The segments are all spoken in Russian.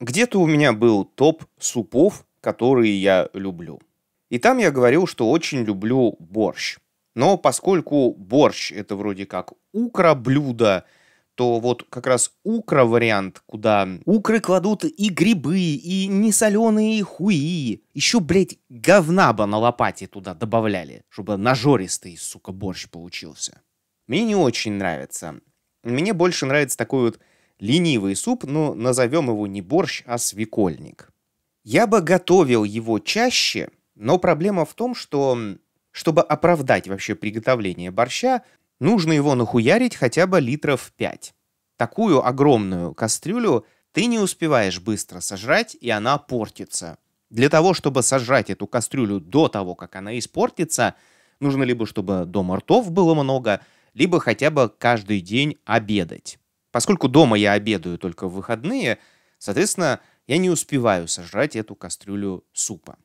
Где-то у меня был топ супов, которые я люблю. И там я говорил, что очень люблю борщ. Но поскольку борщ это вроде как укроблюдо, то вот как раз укро вариант, куда укры кладут и грибы, и несоленые хуи. Еще, блядь, говна бы на лопате туда добавляли, чтобы нажористый, сука, борщ получился. Мне не очень нравится. Мне больше нравится такой вот Ленивый суп, но назовем его не борщ, а свекольник. Я бы готовил его чаще, но проблема в том, что, чтобы оправдать вообще приготовление борща, нужно его нахуярить хотя бы литров 5. Такую огромную кастрюлю ты не успеваешь быстро сожрать, и она портится. Для того, чтобы сожрать эту кастрюлю до того, как она испортится, нужно либо, чтобы дома ртов было много, либо хотя бы каждый день обедать. Поскольку дома я обедаю только в выходные, соответственно, я не успеваю сожрать эту кастрюлю супа.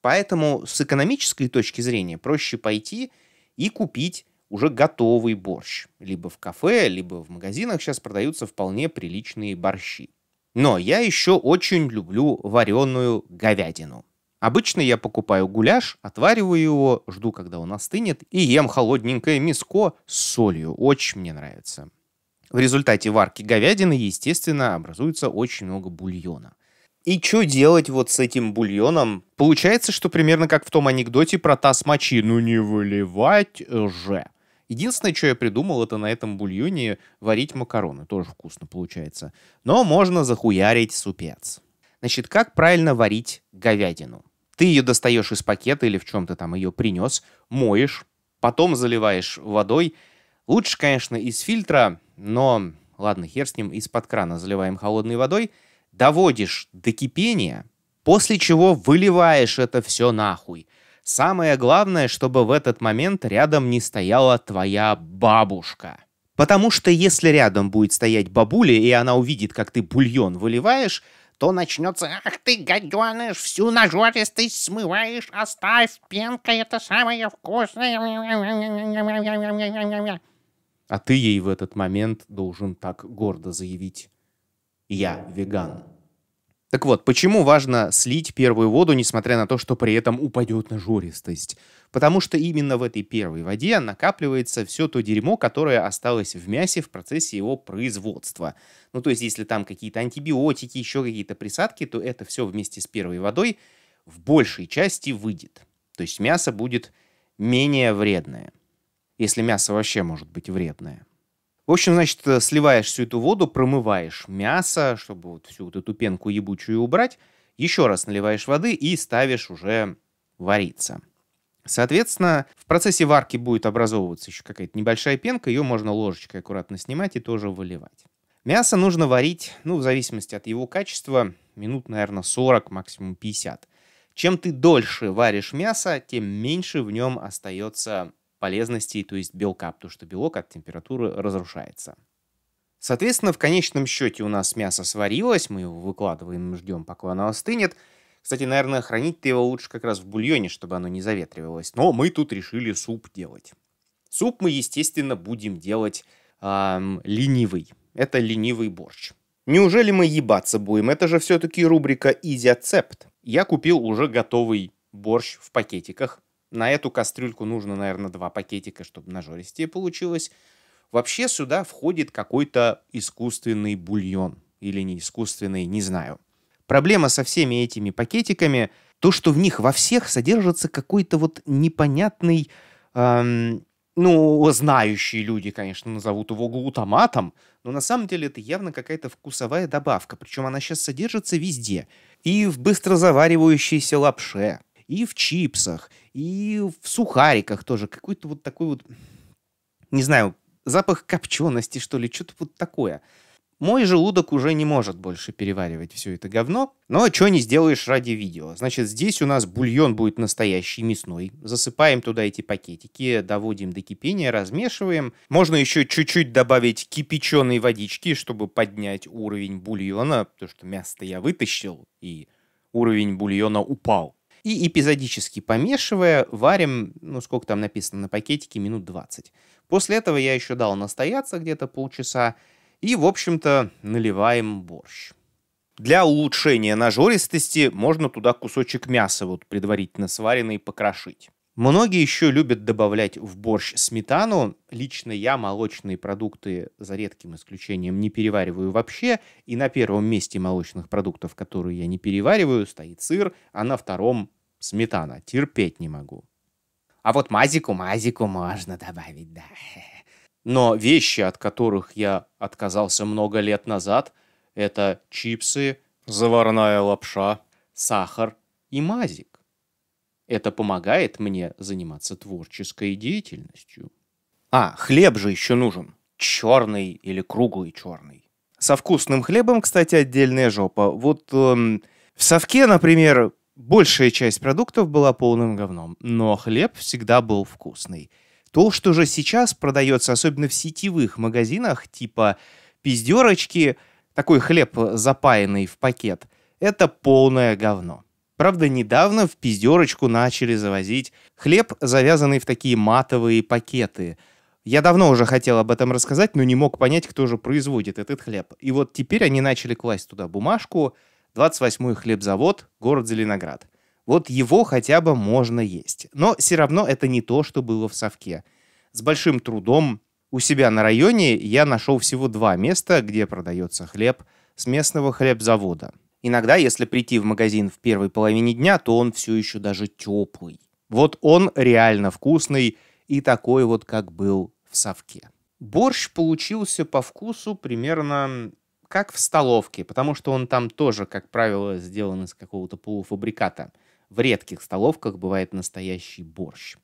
Поэтому с экономической точки зрения проще пойти и купить уже готовый борщ. Либо в кафе, либо в магазинах сейчас продаются вполне приличные борщи. Но я еще очень люблю вареную говядину. Обычно я покупаю гуляш, отвариваю его, жду, когда он остынет, и ем холодненькое миско с солью. Очень мне нравится. В результате варки говядины, естественно, образуется очень много бульона. И что делать вот с этим бульоном? Получается, что примерно как в том анекдоте про таз мочи. Ну не выливать же. Единственное, что я придумал, это на этом бульоне варить макароны. Тоже вкусно получается. Но можно захуярить супец. Значит, как правильно варить говядину? Ты ее достаешь из пакета или в чем то там ее принес, моешь, потом заливаешь водой – Лучше, конечно, из фильтра, но ладно, хер с ним, из-под крана заливаем холодной водой, доводишь до кипения, после чего выливаешь это все нахуй. Самое главное, чтобы в этот момент рядом не стояла твоя бабушка. Потому что если рядом будет стоять бабуля, и она увидит, как ты бульон выливаешь, то начнется «Ах ты, гаденыш, всю нажористость смываешь, оставь, пенкой это самое вкусное!» А ты ей в этот момент должен так гордо заявить «Я веган». Так вот, почему важно слить первую воду, несмотря на то, что при этом упадет на жористость? Потому что именно в этой первой воде накапливается все то дерьмо, которое осталось в мясе в процессе его производства. Ну то есть, если там какие-то антибиотики, еще какие-то присадки, то это все вместе с первой водой в большей части выйдет. То есть мясо будет менее вредное если мясо вообще может быть вредное. В общем, значит, э, сливаешь всю эту воду, промываешь мясо, чтобы вот всю вот эту пенку ебучую убрать, еще раз наливаешь воды и ставишь уже вариться. Соответственно, в процессе варки будет образовываться еще какая-то небольшая пенка, ее можно ложечкой аккуратно снимать и тоже выливать. Мясо нужно варить, ну, в зависимости от его качества, минут, наверное, 40, максимум 50. Чем ты дольше варишь мясо, тем меньше в нем остается полезностей, то есть белка, потому что белок от температуры разрушается. Соответственно, в конечном счете у нас мясо сварилось, мы его выкладываем, ждем, пока оно остынет. Кстати, наверное, хранить-то его лучше как раз в бульоне, чтобы оно не заветривалось. Но мы тут решили суп делать. Суп мы, естественно, будем делать эм, ленивый. Это ленивый борщ. Неужели мы ебаться будем? Это же все-таки рубрика «Изяцепт». Я купил уже готовый борщ в пакетиках. На эту кастрюльку нужно, наверное, два пакетика, чтобы нажористее получилось. Вообще сюда входит какой-то искусственный бульон или не искусственный, не знаю. Проблема со всеми этими пакетиками то, что в них во всех содержится какой-то вот непонятный, эм, ну, знающие люди, конечно, назовут его глутаматом, но на самом деле это явно какая-то вкусовая добавка, причем она сейчас содержится везде. И в быстро заваривающейся лапше, и в чипсах, и в сухариках тоже. Какой-то вот такой вот, не знаю, запах копчености, что ли, что-то вот такое. Мой желудок уже не может больше переваривать все это говно. Но что не сделаешь ради видео? Значит, здесь у нас бульон будет настоящий, мясной. Засыпаем туда эти пакетики, доводим до кипения, размешиваем. Можно еще чуть-чуть добавить кипяченой водички, чтобы поднять уровень бульона, потому что мясо я вытащил, и уровень бульона упал и эпизодически помешивая, варим, ну сколько там написано на пакетике, минут 20. После этого я еще дал настояться где-то полчаса и, в общем-то, наливаем борщ. Для улучшения нажористости можно туда кусочек мяса вот предварительно сваренный покрошить. Многие еще любят добавлять в борщ сметану. Лично я молочные продукты, за редким исключением, не перевариваю вообще. И на первом месте молочных продуктов, которые я не перевариваю, стоит сыр, а на втором — сметана. Терпеть не могу. А вот мазику, мазику можно добавить, да. Но вещи, от которых я отказался много лет назад, это чипсы, заварная лапша, сахар и мазик. Это помогает мне заниматься творческой деятельностью. А, хлеб же еще нужен. Черный или круглый черный. Со вкусным хлебом, кстати, отдельная жопа. Вот эм, в совке, например, большая часть продуктов была полным говном, но хлеб всегда был вкусный. То, что же сейчас продается, особенно в сетевых магазинах, типа пиздерочки, такой хлеб, запаянный в пакет, это полное говно. Правда, недавно в пиздерочку начали завозить хлеб, завязанный в такие матовые пакеты. Я давно уже хотел об этом рассказать, но не мог понять, кто же производит этот хлеб. И вот теперь они начали класть туда бумажку. 28-й хлебзавод, город Зеленоград. Вот его хотя бы можно есть. Но все равно это не то, что было в совке. С большим трудом у себя на районе я нашел всего два места, где продается хлеб с местного хлебзавода. Иногда, если прийти в магазин в первой половине дня, то он все еще даже теплый. Вот он реально вкусный и такой вот, как был в совке. Борщ получился по вкусу примерно как в столовке, потому что он там тоже, как правило, сделан из какого-то полуфабриката. В редких столовках бывает настоящий борщ.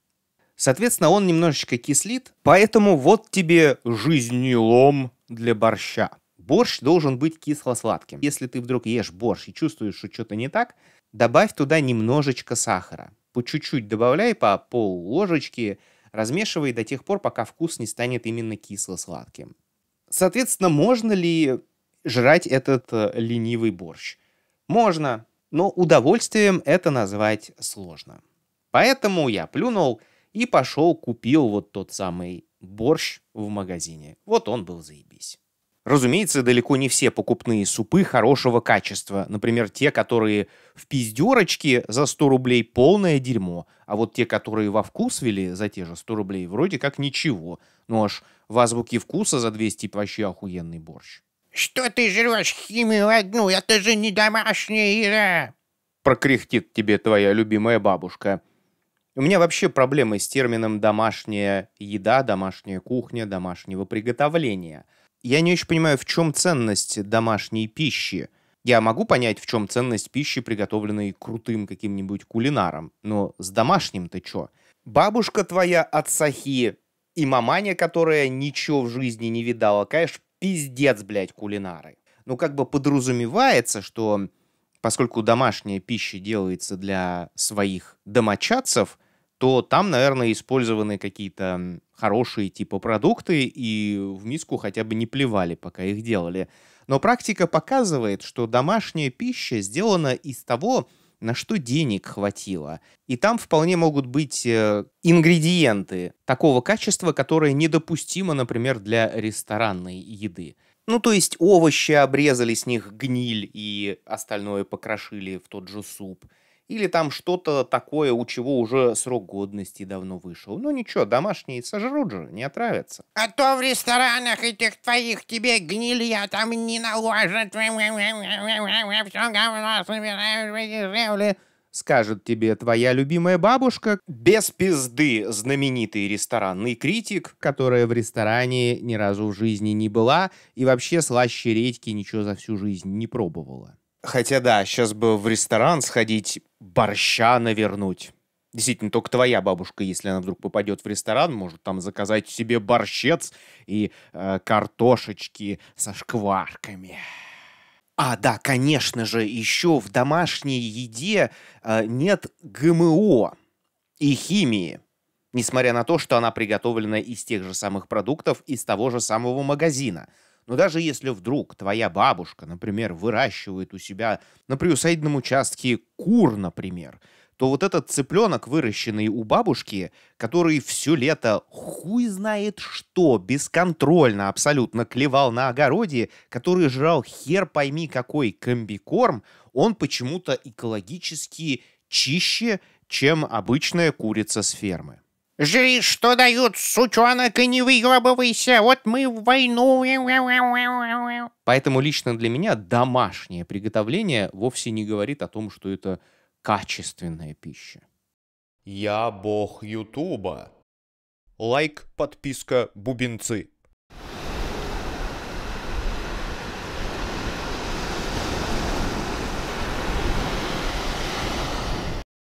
Соответственно, он немножечко кислит, поэтому вот тебе жизнелом для борща. Борщ должен быть кисло-сладким. Если ты вдруг ешь борщ и чувствуешь, что что-то не так, добавь туда немножечко сахара. По чуть-чуть добавляй, по пол ложечки, размешивай до тех пор, пока вкус не станет именно кисло-сладким. Соответственно, можно ли жрать этот э, ленивый борщ? Можно, но удовольствием это назвать сложно. Поэтому я плюнул и пошел купил вот тот самый борщ в магазине. Вот он был заебись. Разумеется, далеко не все покупные супы хорошего качества. Например, те, которые в пиздерочке за 100 рублей полное дерьмо, а вот те, которые во вкус вели за те же 100 рублей, вроде как ничего. Ну аж в азбуке вкуса за 200 вообще охуенный борщ. «Что ты жрешь химию одну? Это же не домашняя еда!» Прокряхтит тебе твоя любимая бабушка. У меня вообще проблемы с термином «домашняя еда», «домашняя кухня», «домашнего приготовления». Я не очень понимаю, в чем ценность домашней пищи. Я могу понять, в чем ценность пищи, приготовленной крутым каким-нибудь кулинаром, но с домашним-то что? Бабушка твоя от Сахи и маманя, которая ничего в жизни не видала, конечно, пиздец, блядь, кулинары. Ну, как бы подразумевается, что поскольку домашняя пища делается для своих домочадцев, то там, наверное, использованы какие-то хорошие типа продукты и в миску хотя бы не плевали, пока их делали. Но практика показывает, что домашняя пища сделана из того, на что денег хватило. И там вполне могут быть э, ингредиенты такого качества, которое недопустимо, например, для ресторанной еды. Ну, то есть овощи обрезали с них гниль и остальное покрошили в тот же суп или там что-то такое, у чего уже срок годности давно вышел. Ну ничего, домашние сожрут же, не отравятся. А то в ресторанах этих твоих тебе гнилья там не наложат. Все говно собирают в эти Скажет тебе твоя любимая бабушка, без пизды знаменитый ресторанный критик, которая в ресторане ни разу в жизни не была и вообще слаще редьки ничего за всю жизнь не пробовала. Хотя да, сейчас бы в ресторан сходить, борща навернуть. Действительно, только твоя бабушка, если она вдруг попадет в ресторан, может там заказать себе борщец и э, картошечки со шкварками. А, да, конечно же, еще в домашней еде э, нет ГМО и химии, несмотря на то, что она приготовлена из тех же самых продуктов, из того же самого магазина – но даже если вдруг твоя бабушка, например, выращивает у себя на приусадебном участке кур, например, то вот этот цыпленок, выращенный у бабушки, который все лето хуй знает что, бесконтрольно абсолютно клевал на огороде, который жрал хер пойми какой комбикорм, он почему-то экологически чище, чем обычная курица с фермы. Жри, что дают, сучонок, и не выебывайся, вот мы в войну. Поэтому лично для меня домашнее приготовление вовсе не говорит о том, что это качественная пища. Я бог Ютуба. Лайк, подписка, бубенцы.